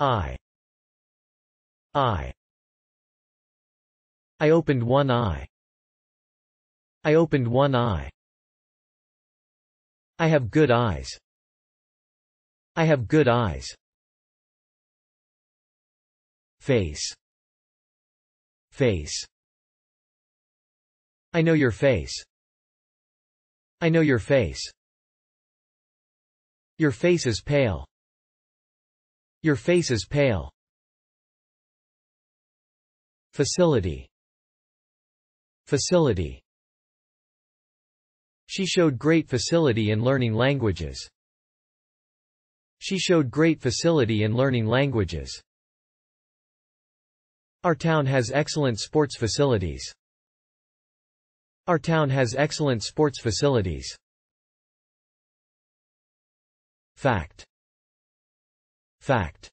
I. I. I opened one eye. I opened one eye. I have good eyes. I have good eyes. Face. Face. I know your face. I know your face. Your face is pale. Your face is pale. Facility. Facility. She showed great facility in learning languages. She showed great facility in learning languages. Our town has excellent sports facilities. Our town has excellent sports facilities. Fact Fact.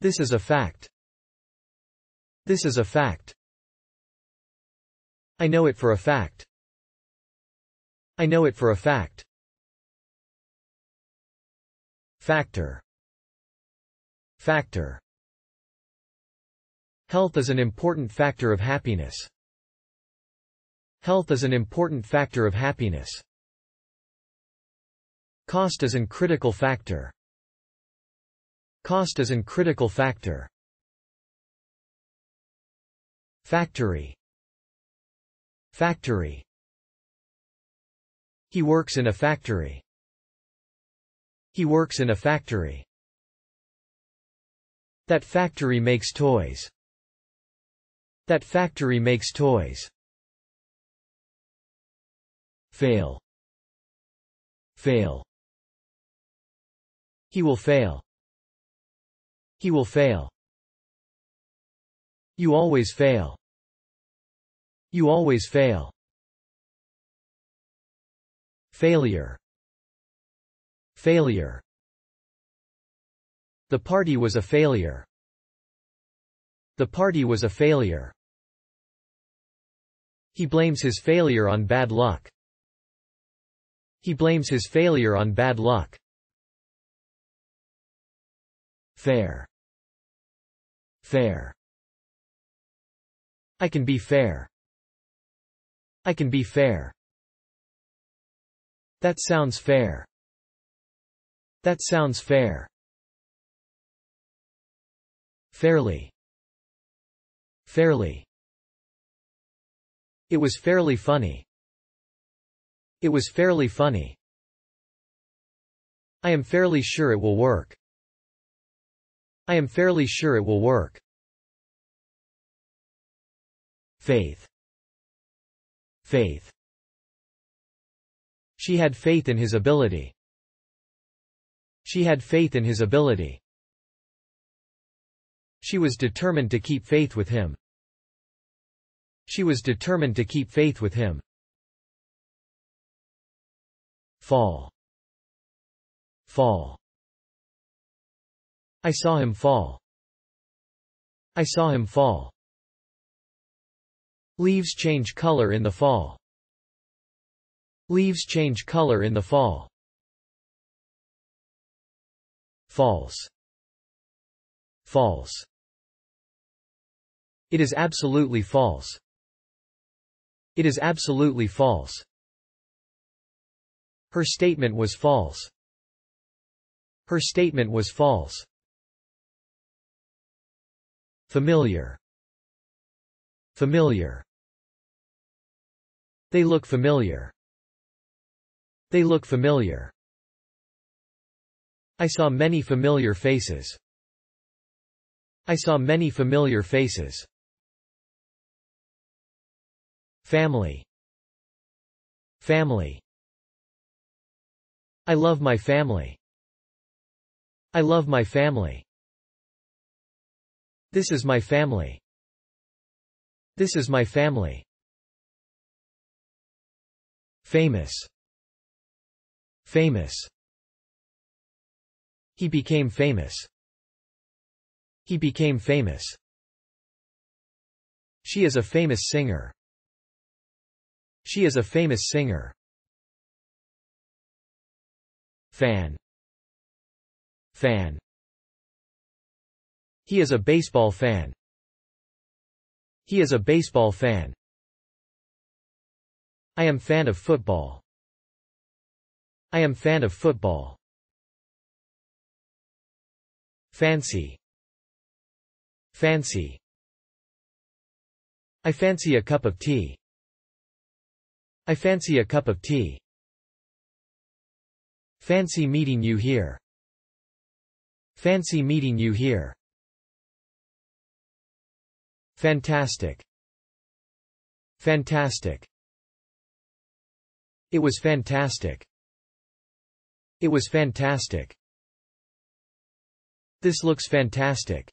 This is a fact. This is a fact. I know it for a fact. I know it for a fact. Factor. Factor. Health is an important factor of happiness. Health is an important factor of happiness. Cost is an critical factor cost is an critical factor. Factory Factory He works in a factory. He works in a factory. That factory makes toys. That factory makes toys. Fail. Fail. He will fail. He will fail. You always fail. You always fail. Failure. Failure. The party was a failure. The party was a failure. He blames his failure on bad luck. He blames his failure on bad luck. Fair fair. I can be fair. I can be fair. That sounds fair. That sounds fair. Fairly. Fairly. It was fairly funny. It was fairly funny. I am fairly sure it will work. I am fairly sure it will work. Faith. Faith. She had faith in his ability. She had faith in his ability. She was determined to keep faith with him. She was determined to keep faith with him. Fall. Fall. I saw him fall. I saw him fall. Leaves change color in the fall. Leaves change color in the fall. False. False. It is absolutely false. It is absolutely false. Her statement was false. Her statement was false. Familiar. Familiar. They look familiar. They look familiar. I saw many familiar faces. I saw many familiar faces. Family. Family. I love my family. I love my family. This is my family. This is my family. Famous. Famous. He became famous. He became famous. She is a famous singer. She is a famous singer. Fan. Fan. He is a baseball fan. He is a baseball fan. I am fan of football. I am fan of football. Fancy. Fancy. I fancy a cup of tea. I fancy a cup of tea. Fancy meeting you here. Fancy meeting you here. Fantastic. Fantastic. It was fantastic. It was fantastic. This looks fantastic.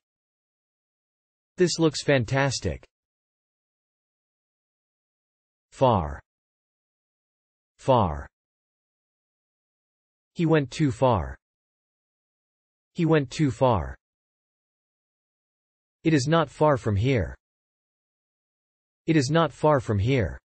This looks fantastic. Far. Far. He went too far. He went too far. It is not far from here. It is not far from here.